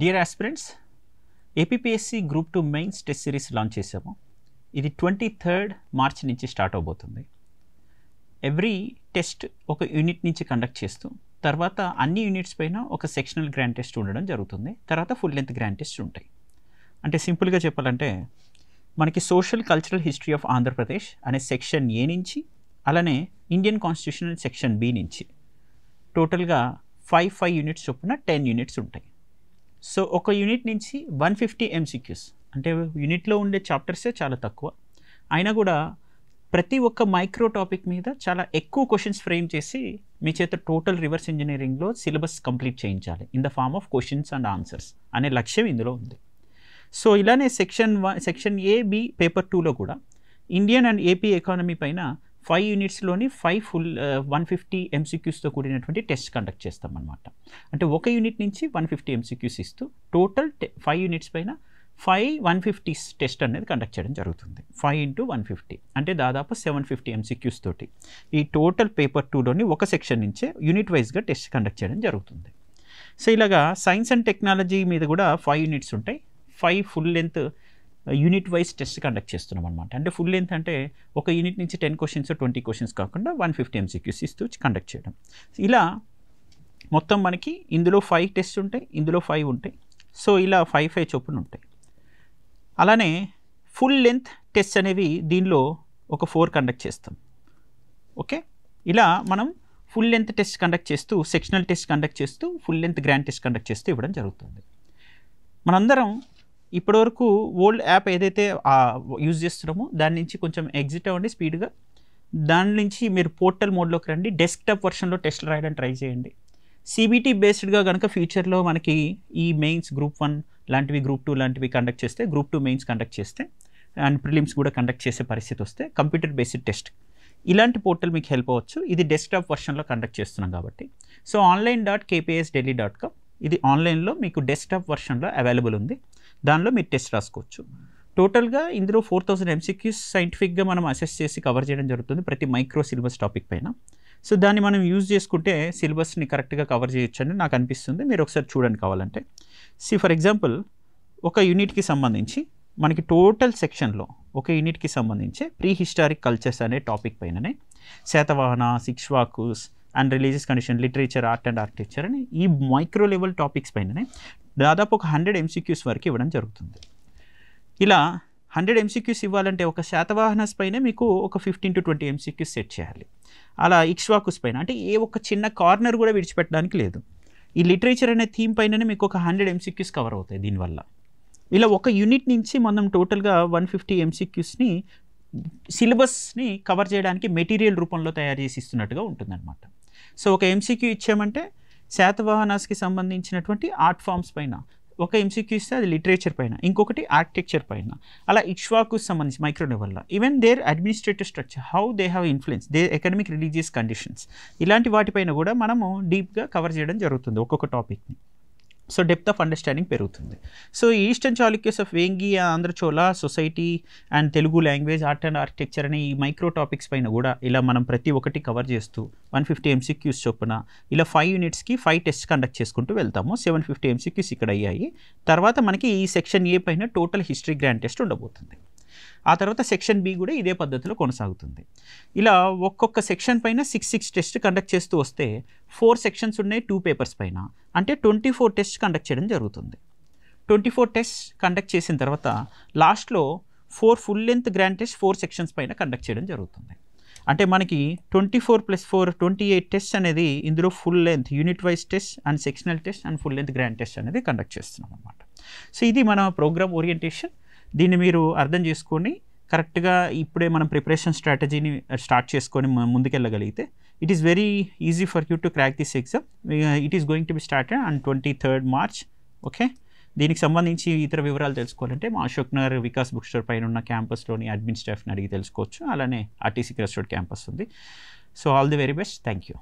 dear aspirants APSC group two mains test series launch చేసాము ఇది twenty third March నుంచి start అవబోతుంది every test ఒక యూనిట్ నుంచి కండక్ట్ చేస్తూ తర్వాత అన్ని యూనిట్స్ పైన ఒక సెక్షనల్ గ్రాండ్ టెస్ట్ ఉండడం జరుగుతుంది తర్వాత ఫుల్ లెంత్ గ్రాండ్ టెస్ట్ ఉంటాయి అంటే సింపుల్గా చెప్పాలంటే మనకి social cultural history of Andhra Pradesh అనే సెక్షన్ ఏ నుంచి అలానే ఇండియన్ కాన్స్టిట్యూషన్ సెక్షన్ బి నుంచి టోటల్గా ఫైవ్ ఫైవ్ యూనిట్స్ చొప్పున టెన్ యూనిట్స్ ఉంటాయి సో ఒక యూనిట్ నుంచి వన్ ఫిఫ్టీ ఎంసీక్యూస్ అంటే యూనిట్లో ఉండే చాప్టర్సే చాలా తక్కువ అయినా కూడా ప్రతి ఒక్క మైక్రో టాపిక్ మీద చాలా ఎక్కువ క్వశ్చన్స్ ఫ్రేమ్ చేసి మీ చేత టోటల్ రివర్స్ ఇంజనీరింగ్లో సిలబస్ కంప్లీట్ చేయించాలి in the form of questions and answers అనే లక్ష్యం ఇందులో ఉంది సో ఇలానే section one section A B paper టూలో కూడా ఇండియన్ అండ్ ఏపీ ఎకానమీ పైన ఫైవ్ యూనిట్స్లోని ఫైవ్ ఫుల్ వన్ ఫిఫ్టీ ఎంసీక్యూస్తో కూడినటువంటి టెస్ట్ కండక్ట్ చేస్తాం అనమాట అంటే ఒక యూనిట్ నుంచి వన్ ఫిఫ్టీ ఎంసీక్యూస్ ఇస్తూ టోటల్ ఫైవ్ యూనిట్స్ పైన ఫైవ్ వన్ ఫిఫ్టీస్ టెస్ట్ అనేది కండక్ట్ చేయడం జరుగుతుంది ఫైవ్ ఇంటూ వన్ ఫిఫ్టీ అంటే దాదాపు సెవెన్ ఫిఫ్టీ ఎంసీక్యూస్ తోటి ఈ టోటల్ పేపర్ టూలోని ఒక సెక్షన్ నుంచే యూనిట్ వైజ్గా టెస్ట్ కండక్ట్ చేయడం జరుగుతుంది సో ఇలాగా సైన్స్ అండ్ టెక్నాలజీ మీద కూడా ఫైవ్ యూనిట్స్ ఉంటాయి five full length unit wise test conduct చేస్తున్నాం అనమాట అంటే ఫుల్ లెంత్ అంటే ఒక యూనిట్ నుంచి టెన్ క్వశ్చన్స్ ట్వంటీ క్వశ్చన్స్ కాకుండా వన్ ఫిఫ్టీ ఎంసీక్యూస్ ఇస్తూ కండక్ట్ చేయడం ఇలా మొత్తం మనకి ఇందులో ఫైవ్ టెస్ట్ ఉంటాయి ఇందులో ఫైవ్ ఉంటాయి సో ఇలా ఫైవ్ ఫైవ్ చొప్పున ఉంటాయి అలానే ఫుల్ లెంత్ టెస్ట్ అనేవి దీనిలో ఒక ఫోర్ కండక్ట్ చేస్తాం ఓకే ఇలా మనం ఫుల్ లెంత్ టెస్ట్ కండక్ట్ చేస్తూ సెక్షనల్ టెస్ట్ కండక్ట్ చేస్తూ full length grand test conduct చేస్తూ ఇవ్వడం జరుగుతుంది మనందరం ఇప్పటివరకు ఓల్డ్ యాప్ ఏదైతే యూజ్ చేస్తున్నామో దాని నుంచి కొంచెం ఎగ్జిట్ అవ్వండి స్పీడ్గా దాని నుంచి మీరు పోర్టల్ మోడ్లోకి రండి డెస్క్టాప్ వర్షన్లో టెస్ట్లు రాయడానికి ట్రై చేయండి సిబిటీ బేస్డ్గా కనుక ఫ్యూచర్లో మనకి ఈ మెయిన్స్ గ్రూప్ వన్ లాంటివి గ్రూప్ టూ లాంటివి కండక్ట్ చేస్తే గ్రూప్ టూ మెయిన్స్ కండక్ట్ చేస్తే అండ్ ప్రిలిమ్స్ కూడా కండక్ట్ చేసే పరిస్థితి వస్తే కంప్యూటర్ బేస్డ్ టెస్ట్ ఇలాంటి పోర్టల్ మీకు హెల్ప్ అవ్వచ్చు ఇది డెస్క్టాప్ వర్షన్లో కండక్ట్ చేస్తున్నాం కాబట్టి so online dot KPS dot com ఇది ఆన్లైన్లో మీకు డెస్క్టాప్ వర్షన్లో అవైలబుల్ ఉంది దానిలో మీరు టెస్ట్ రాసుకోవచ్చు టోటల్గా ఇందులో ఫోర్ థౌసండ్ ఎంసీక్యూస్ సైంటిఫిక్గా మనం అసెస్ చేసి కవర్ చేయడం జరుగుతుంది ప్రతి మైక్రో సిలబస్ టాపిక్ పైన సో దాన్ని మనం యూజ్ చేసుకుంటే సిలబస్ని కరెక్ట్గా కవర్ చేయొచ్చు అని నాకు అనిపిస్తుంది మీరు ఒకసారి చూడండి కావాలంటే సి ఫర్ ఎగ్జాంపుల్ ఒక యూనిట్కి సంబంధించి మనకి టోటల్ సెక్షన్లో ఒక యూనిట్కి సంబంధించి ప్రీ హిస్టారిక్ కల్చర్స్ అనే టాపిక్ పైననే Satavahana Ikshvakus and religious condition literature art and architecture అని ఈ మైక్రో లెవెల్ టాపిక్స్ పైననే దాదాపు ఒక హండ్రెడ్ ఎంసీక్యూస్ వరకు ఇవ్వడం జరుగుతుంది ఇలా హండ్రెడ్ ఎంసీక్యూస్ ఇవ్వాలంటే ఒక శాతవాహనస్ పైన మీకు ఒక fifteen to twenty MCQs set చేయాలి అలా ఇక్ష్వాకుస్ పైన అంటే ఏ ఒక చిన్న కార్నర్ కూడా విడిచిపెట్టడానికి లేదు ఈ లిటరేచర్ అనే థీమ్ పైననే మీకు ఒక హండ్రెడ్ ఎంసీక్యూస్ కవర్ అవుతాయి దీనివల్ల ఇలా ఒక యూనిట్ నుంచి మనం టోటల్గా వన్ ఫిఫ్టీ ఎంసీక్యూస్ని సిలబస్ని కవర్ చేయడానికి మెటీరియల్ రూపంలో తయారు చేసి ఇస్తున్నట్టుగా ఉంటుందన్నమాట సో ఒక ఎంసీక్యూ ఇచ్చామంటే శాతవాహనాస్కి సంబంధించినటువంటి ఆర్ట్ ఫామ్స్ పైన ఒక ఎంసీక్యూ ఇస్తే అది లిటరేచర్ పైన ఇంకొకటి ఆర్కిటెక్చర్ పైన అలా ఇక్ష్వాకు సంబంధించి micro even their administrative structure how they have influence they economic religious conditions ఇలాంటి వాటిపైన కూడా మనము డీప్గా కవర్ చేయడం జరుగుతుంది ఒక్కొక్క టాపిక్ని సో డెప్త్ ఆఫ్ అండర్స్టాండింగ్ పెరుగుతుంది so eastern Chalukyas of Vengi Andhra Chola society and Telugu language art and architecture అనే ఈ మైక్రో టాపిక్స్ పైన కూడా ఇలా మనం ప్రతి ఒక్కటి కవర్ చేస్తూ వన్ ఫిఫ్టీ ఎంసీక్యూస్ చొప్పున ఇలా ఫైవ్ యూనిట్స్కి ఫైవ్ టెస్ట్ కండక్ట్ చేసుకుంటూ వెళ్తాము సెవెన్ ఫిఫ్టీ ఎంసీక్యూస్ ఇక్కడ అయ్యాయి తర్వాత మనకి ఈ సెక్షన్ ఏ పైన టోటల్ హిస్టరీ గ్రాండ్ టెస్ట్ ఉండబోతుంది ఆ తర్వాత సెక్షన్ బి కూడా ఇదే పద్ధతిలో కొనసాగుతుంది ఇలా ఒక్కొక్క సెక్షన్ పైన సిక్స్ సిక్స్ టెస్ట్ కండక్ట్ చేస్తూ వస్తే ఫోర్ సెక్షన్స్ ఉన్నాయి టూ పేపర్స్ పైన అంటే ట్వంటీ ఫోర్ టెస్ట్ కండక్ట్ చేయడం జరుగుతుంది ట్వంటీ ఫోర్ టెస్ట్ కండక్ట్ చేసిన తర్వాత లాస్ట్లో four full length grand test four sections పైన కండక్ట్ చేయడం జరుగుతుంది అంటే మనకి twenty four plus four twenty eight test అనేది ఇందులో full length unit wise test and sectional test and full length grand test అనేది కండక్ట్ చేస్తున్నాం అనమాట సో ఇది మన ప్రోగ్రామ్ ఓరియంటేషన్ దీన్ని మీరు అర్థం చేసుకొని కరెక్ట్గా ఇప్పుడే మనం ప్రిపరేషన్ స్ట్రాటజీని స్టార్ట్ చేసుకొని ముందుకెళ్ళగలిగితే it is very easy for you to crack this exam it is going to be start and twenty third March okay దీనికి సంబంధించి ఇతర వివరాలు తెలుసుకోవాలంటే మా అశోక్ నగర్ వికాస్ బుక్ స్టోర్ పైన ఉన్న క్యాంపస్లోని అడ్మిన్ స్టాఫ్ని అడిగి తెలుసుకోవచ్చు అలానే ఆర్టీసీ క్రెస్టోడ్ క్యాంపస్ ఉంది so all the very best thank you